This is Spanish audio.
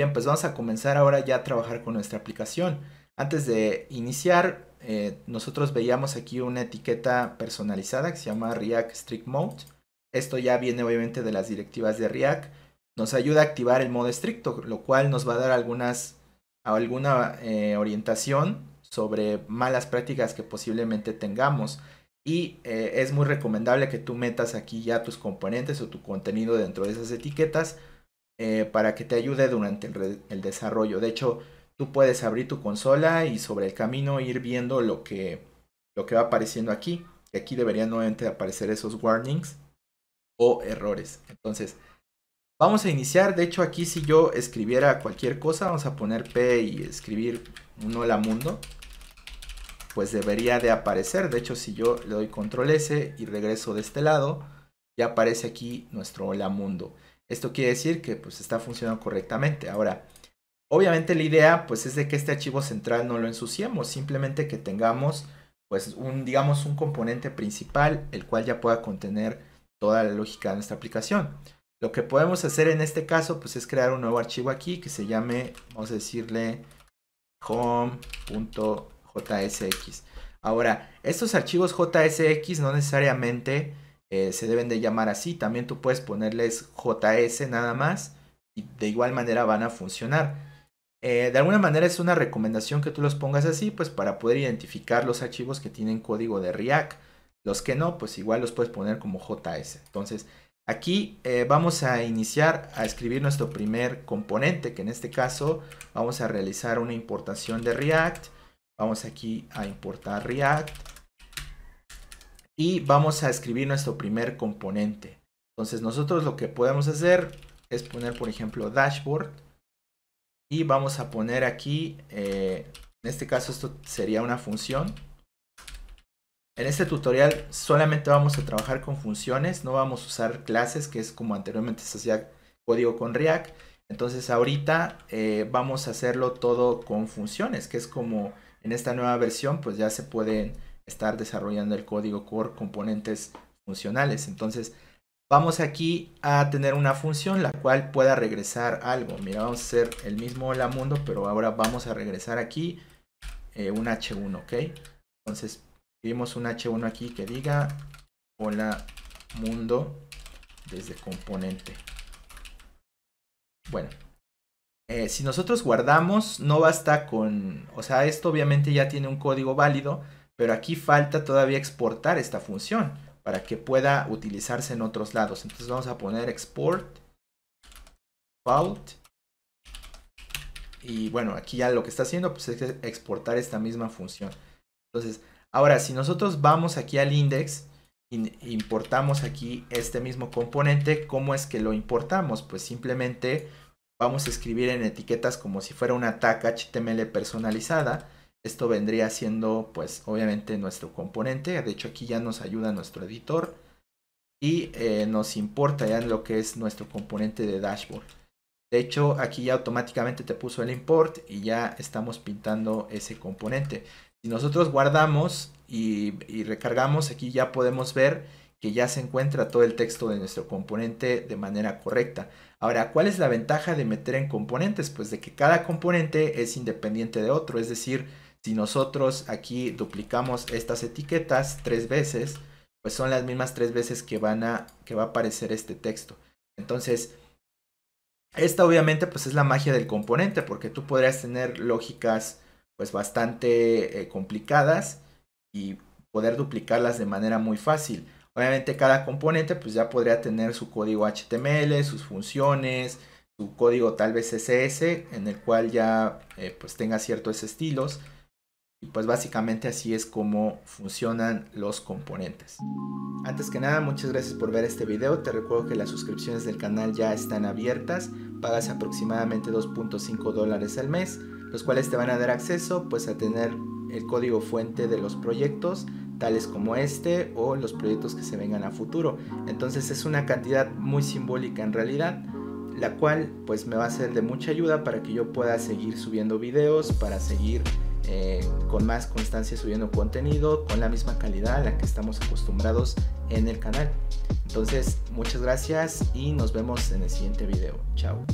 Bien, pues vamos a comenzar ahora ya a trabajar con nuestra aplicación. Antes de iniciar, eh, nosotros veíamos aquí una etiqueta personalizada que se llama React Strict Mode. Esto ya viene obviamente de las directivas de React. Nos ayuda a activar el modo estricto, lo cual nos va a dar algunas, alguna eh, orientación sobre malas prácticas que posiblemente tengamos. Y eh, es muy recomendable que tú metas aquí ya tus componentes o tu contenido dentro de esas etiquetas eh, para que te ayude durante el, desarrollo. De hecho, tú puedes abrir tu consola y sobre el camino ir viendo lo que, lo que va apareciendo aquí. Y aquí deberían nuevamente aparecer esos warnings o errores. Entonces, vamos a iniciar. De hecho, aquí si yo escribiera cualquier cosa, vamos a poner P y escribir un hola mundo. Pues debería de aparecer. De hecho, si yo le doy control S y regreso de este lado, ya aparece aquí nuestro hola mundo. Esto quiere decir que pues está funcionando correctamente. Ahora, obviamente la idea pues es de que este archivo central no lo ensuciemos, simplemente que tengamos pues un, digamos, un componente principal, el cual ya pueda contener toda la lógica de nuestra aplicación. Lo que podemos hacer en este caso, pues es crear un nuevo archivo aquí que se llame, vamos a decirle, home.jsx. Ahora, estos archivos JSX no necesariamente eh, se deben de llamar así. También tú puedes ponerles JS nada más y de igual manera van a funcionar. Eh, de alguna manera es una recomendación que tú los pongas así, pues para poder identificar los archivos que tienen código de React. Los que no, pues igual los puedes poner como JS. Entonces, aquí eh, vamos a iniciar a escribir nuestro primer componente, que en este caso vamos a realizar una importación de React. Vamos aquí a importar React y vamos a escribir nuestro primer componente. Entonces nosotros lo que podemos hacer es poner, por ejemplo, dashboard y vamos a poner aquí, eh, en este caso esto sería una función. En este tutorial solamente vamos a trabajar con funciones, no vamos a usar clases, que es como anteriormente se hacía código con React. Entonces ahorita eh, vamos a hacerlo todo con funciones, que es como en esta nueva versión pues ya se pueden estar desarrollando el código core componentes funcionales. Entonces, vamos aquí a tener una función la cual pueda regresar algo. Mira, vamos a hacer el mismo hola mundo, pero ahora vamos a regresar aquí eh, un h1, ¿ok? Entonces, escribimos un h1 aquí que diga hola mundo desde componente. Bueno, eh, si nosotros guardamos, no basta con, o sea, esto obviamente ya tiene un código válido, pero aquí falta todavía exportar esta función para que pueda utilizarse en otros lados. Entonces vamos a poner export fault y bueno, aquí ya lo que está haciendo pues, es exportar esta misma función. Entonces, ahora si nosotros vamos aquí al index importamos aquí este mismo componente, ¿cómo es que lo importamos? Pues simplemente vamos a escribir en etiquetas como si fuera una tag HTML personalizada esto vendría siendo, pues, obviamente nuestro componente. De hecho, aquí ya nos ayuda nuestro editor. Y eh, nos importa ya lo que es nuestro componente de dashboard. De hecho, aquí ya automáticamente te puso el import y ya estamos pintando ese componente. Si nosotros guardamos y recargamos, aquí ya podemos ver que ya se encuentra todo el texto de nuestro componente de manera correcta. Ahora, ¿cuál es la ventaja de meter en componentes? Pues de que cada componente es independiente de otro, es decir, si nosotros aquí duplicamos estas etiquetas tres veces, pues son las mismas tres veces que, van a, que va a aparecer este texto. Entonces, esta obviamente pues es la magia del componente, porque tú podrías tener lógicas pues bastante eh, complicadas y poder duplicarlas de manera muy fácil. Obviamente cada componente pues ya podría tener su código HTML, sus funciones, su código tal vez CSS, en el cual ya eh, pues tenga ciertos estilos. Y pues básicamente así es como funcionan los componentes. Antes que nada, muchas gracias por ver este video. Te recuerdo que las suscripciones del canal ya están abiertas. Pagas aproximadamente 2.5 dólares al mes, los cuales te van a dar acceso pues a tener el código fuente de los proyectos tales como este o los proyectos que se vengan a futuro. Entonces es una cantidad muy simbólica en realidad la cual pues me va a ser de mucha ayuda para que yo pueda seguir subiendo videos, para seguir eh, con más constancia subiendo contenido, con la misma calidad a la que estamos acostumbrados en el canal. Entonces, muchas gracias y nos vemos en el siguiente video. Chao.